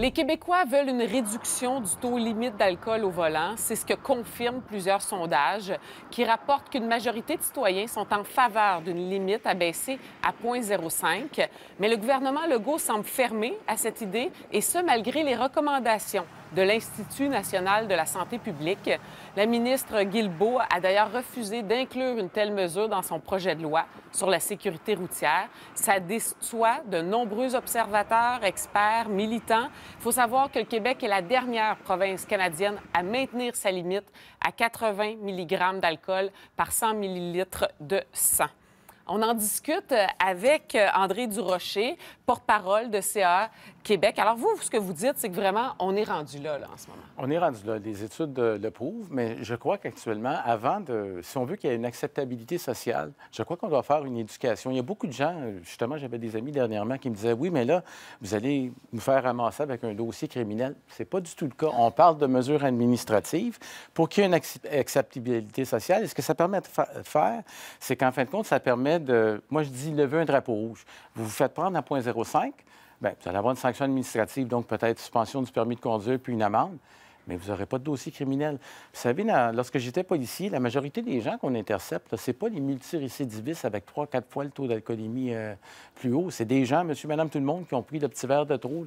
Les Québécois veulent une réduction du taux limite d'alcool au volant. C'est ce que confirment plusieurs sondages qui rapportent qu'une majorité de citoyens sont en faveur d'une limite abaissée à 0,05. Mais le gouvernement Legault semble fermé à cette idée, et ce, malgré les recommandations de l'Institut national de la santé publique. La ministre Guilbeault a d'ailleurs refusé d'inclure une telle mesure dans son projet de loi sur la sécurité routière. Ça déçoit de nombreux observateurs, experts, militants. Il faut savoir que le Québec est la dernière province canadienne à maintenir sa limite à 80 mg d'alcool par 100 ml de sang. On en discute euh, avec euh, André Durocher, porte-parole de CA Québec. Alors, vous, ce que vous dites, c'est que vraiment, on est rendu là, là, en ce moment. On est rendu là. Les études euh, le prouvent, mais je crois qu'actuellement, avant de. Si on veut qu'il y ait une acceptabilité sociale, je crois qu'on doit faire une éducation. Il y a beaucoup de gens, justement, j'avais des amis dernièrement qui me disaient Oui, mais là, vous allez nous faire ramasser avec un dossier criminel. C'est pas du tout le cas. On parle de mesures administratives pour qu'il y ait une acceptabilité sociale. Et ce que ça permet de faire, c'est qu'en fin de compte, ça permet de. Moi, je dis lever un drapeau rouge. Vous vous faites prendre à 0.05, bien, vous allez avoir une sanction administrative, donc peut-être suspension du permis de conduire puis une amende mais vous n'aurez pas de dossier criminel. Vous savez, lorsque j'étais policier, la majorité des gens qu'on intercepte, ce n'est pas les multirécidivistes avec trois, quatre fois le taux d'alcoolémie euh, plus haut. C'est des gens, monsieur, madame, tout le monde, qui ont pris le petit verre de trop.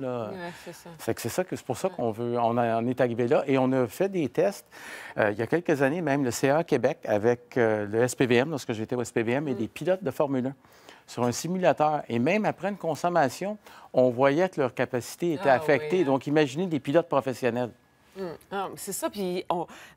c'est c'est ça que c'est pour ça qu'on veut. On, est arrivé là et on a fait des tests euh, il y a quelques années, même le CA Québec avec euh, le SPVM, lorsque j'étais au SPVM, et mm. des pilotes de Formule 1 sur un simulateur. Et même après une consommation, on voyait que leur capacité était ah affectée. Hein. Donc, imaginez des pilotes professionnels. Mm. Ah, c'est ça. Puis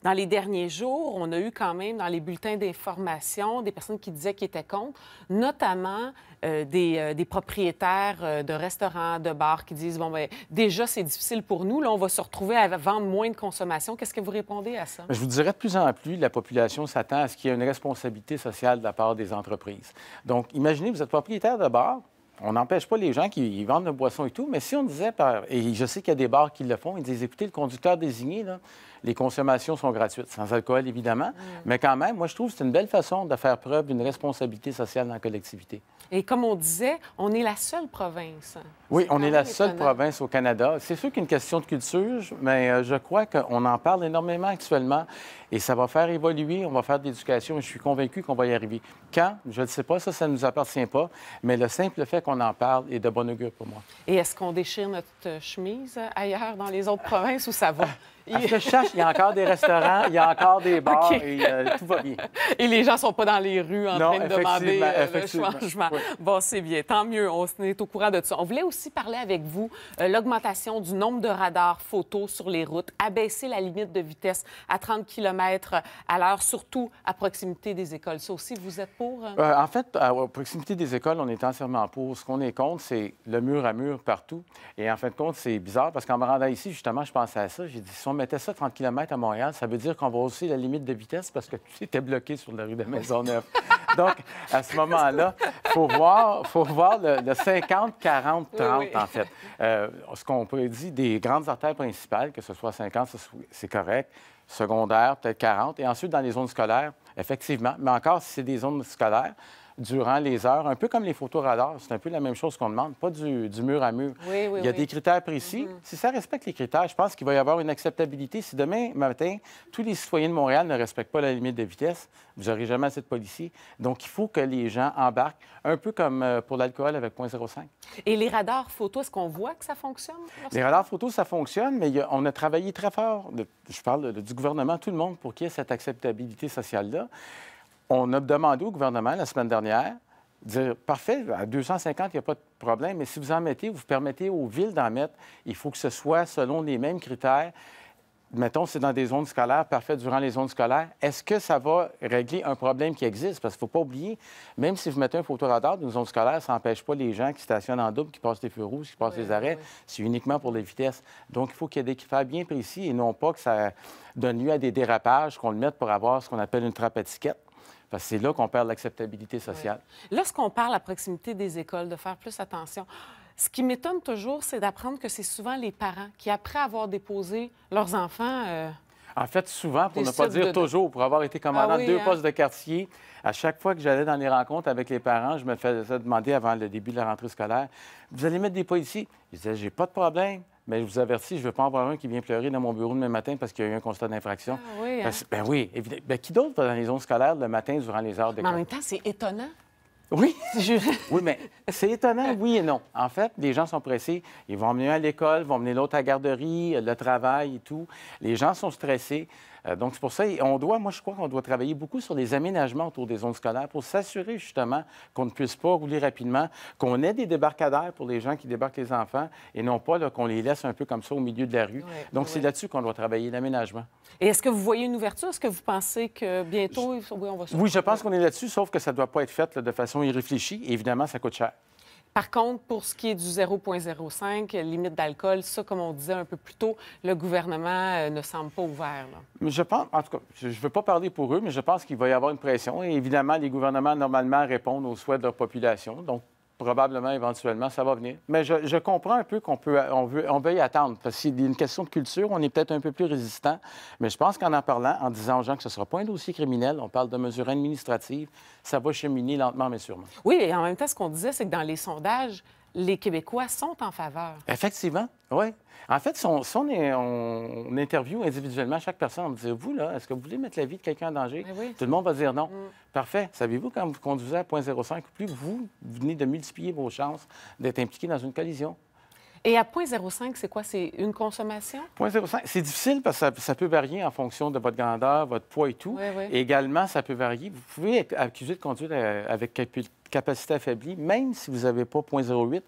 dans les derniers jours, on a eu quand même dans les bulletins d'information des personnes qui disaient qu'ils étaient contre, notamment euh, euh, des, propriétaires euh, de restaurants, de bars qui disent bon ben déjà c'est difficile pour nous, là on va se retrouver à vendre moins de consommation. Qu'est-ce que vous répondez à ça ben, Je vous dirais de plus en plus la population s'attend à ce qu'il y ait une responsabilité sociale de la part des entreprises. Donc imaginez vous êtes propriétaire de bar, on n'empêche pas les gens qui vendent de boissons et tout, mais si on disait, par... et je sais qu'il y a des bars qui le font, ils disent, écoutez, le conducteur désigné, là, les consommations sont gratuites, sans alcool évidemment, mm. mais quand même, moi je trouve que c'est une belle façon de faire preuve d'une responsabilité sociale dans la collectivité. Et comme on disait, on est la seule province. Oui, on est la seule province au Canada. C'est sûr qu'une question de culture, mais euh, je crois qu'on en parle énormément actuellement et ça va faire évoluer, on va faire de l'éducation et je suis convaincu qu'on va y arriver. Quand, je ne sais pas, ça, ça ne nous appartient pas, mais le simple fait qu'on en parle est de bon augure pour moi. Et est-ce qu'on déchire notre chemise ailleurs dans les autres provinces ou ça va? que je il y a encore des restaurants, il y a encore des bars et euh, tout va bien. Et les gens ne sont pas dans les rues en train de demander euh, le changement. Bon, c'est bien. Tant mieux. On est au courant de tout ça. On voulait aussi parler avec vous de euh, l'augmentation du nombre de radars photos sur les routes, abaisser la limite de vitesse à 30 km à l'heure, surtout à proximité des écoles. Ça aussi, vous êtes pour? en fait, à proximité des écoles, on est entièrement pour. Ce qu'on est contre, c'est le mur à mur partout. Et en fin de compte, c'est bizarre parce qu'en me rendant ici, justement, je pensais à ça. J'ai dit, mettait ça 30 km à Montréal, ça veut dire qu'on va aussi la limite de vitesse parce que tu était bloqué sur la rue de Maisonneuve. Donc, à ce moment-là, il faut voir, faut voir le, 50, 40, 30, en fait. Euh, ce qu'on peut dire des grandes artères principales, que ce soit 50, c'est correct, secondaire, peut-être 40, et ensuite dans les zones scolaires, effectivement, mais encore si c'est des zones scolaires, durant les heures, un peu comme les photos radars. C'est un peu la même chose qu'on demande, pas du, mur à mur. il y a des critères précis. Mm-hmm. Si ça respecte les critères, je pense qu'il va y avoir une acceptabilité. Si demain matin, tous les citoyens de Montréal ne respectent pas la limite de vitesse, vous n'aurez jamais cette de Donc, il faut que les gens embarquent, un peu comme euh, pour l'alcool avec 0.05. Et les radars photos, est-ce qu'on voit que ça fonctionne? Les radars photos, ça fonctionne, mais on a travaillé très fort, je parle du gouvernement, tout le monde, pour qu'il y ait cette acceptabilité sociale-là. On a demandé au gouvernement la semaine dernière dire parfait, à 250, il n'y a pas de problème, mais si vous en mettez, vous permettez aux villes d'en mettre, il faut que ce soit selon les mêmes critères. Mettons, c'est dans des zones scolaires, parfait, durant les zones scolaires. Est-ce que ça va régler un problème qui existe? Parce qu'il ne faut pas oublier, même si vous mettez un photoradar dans une zone scolaire, ça n'empêche pas les gens qui stationnent en double, qui passent des feux rouges, qui passent des arrêts. C'est uniquement pour les vitesses. Donc, il faut qu'il y ait des critères bien précis et non pas que ça donne lieu à des dérapages, qu'on le mette pour avoir ce qu'on appelle une trappe étiquette c'est là qu'on perd l'acceptabilité sociale. Lorsqu'on parle à proximité des écoles, de faire plus attention, ce qui m'étonne toujours, c'est d'apprendre que c'est souvent les parents qui, après avoir déposé leurs enfants... Euh, en fait, souvent, pour ne pas dire toujours, pour avoir été commandant ah deux hein. postes de quartier, à chaque fois que j'allais dans les rencontres avec les parents, je me faisais demander avant le début de la rentrée scolaire, « Vous allez mettre des pas ici? » Je disais, « J'ai pas de problème. » Mais ben, je vous avertis, je ne veux pas en un qui vient pleurer dans mon bureau demain matin parce qu'il y a eu un constat d'infraction. Ah oui, hein? ben oui, ben, qui d'autre dans les zones scolaires le matin durant les heures de Mais en même temps, c'est étonnant. Oui, je... oui, mais c'est étonnant, oui et non. En fait, les gens sont pressés. Ils vont emmener un à l'école, vont emmener l'autre à la garderie, le travail et tout. Les gens sont stressés. Euh, donc, c'est pour ça, on doit, moi, je crois qu'on doit travailler beaucoup sur les aménagements autour des zones scolaires pour s'assurer justement qu'on ne puisse pas rouler rapidement, qu'on ait des débarcadères pour les gens qui débarquent les enfants et non pas qu'on les laisse un peu comme ça au milieu de la rue. donc, c'est là-dessus qu'on doit travailler l'aménagement. Et est-ce que vous voyez une ouverture? Est-ce que vous pensez que bientôt, oui, on va se... Oui, je pense qu'on est là-dessus, sauf que ça ne doit pas être fait de façon irréfléchie. Évidemment, ça coûte cher. Par contre, pour ce qui est du 0,05, limite d'alcool, ça, comme on disait un peu plus tôt, le gouvernement euh, ne semble pas ouvert. Je pense, en tout cas, je ne veux pas parler pour eux, mais je pense qu'il va y avoir une pression. Et évidemment, les gouvernements, normalement, répondent aux souhaits de leur population. Donc, probablement, éventuellement, ça va venir. Mais je, comprends un peu qu'on peut, on veut, on veut y attendre, parce que y une question de culture, on est peut-être un peu plus résistant, mais je pense qu'en en parlant, en disant aux gens que ce ne sera pas un dossier criminel, on parle de mesures administratives, ça va cheminer lentement, mais sûrement. Oui, et en même temps, ce qu'on disait, c'est que dans les sondages, les Québécois sont en faveur. Effectivement, oui. En fait, si on, interview individuellement chaque personne, on dit Vous, là, est-ce que vous voulez mettre la vie de quelqu'un en danger ben Tout le monde va dire non. Mm. Parfait. Savez-vous, quand vous conduisez à 0,05 ou plus, vous venez de multiplier vos chances d'être impliqué dans une collision. Et à 0,05, c'est quoi? C'est une consommation? 0,05, c'est difficile parce que ça, peut varier en fonction de votre grandeur, votre poids et tout. également, ça peut varier. Vous pouvez être accusé de conduire euh, avec capacité affaiblie, même si vous n'avez pas 0.08,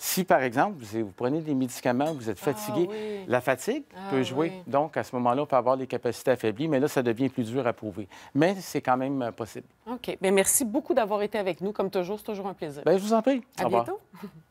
si, par exemple, vous, prenez des médicaments, vous êtes ah fatigué, la fatigue ah peut jouer. Donc, à ce moment-là, on peut avoir des capacités affaiblies, mais là, ça devient plus dur à prouver. Mais c'est quand même euh, possible. OK. Ben, merci beaucoup d'avoir été avec nous. Comme toujours, c'est toujours un plaisir. Ben, je vous en prie. À bientôt.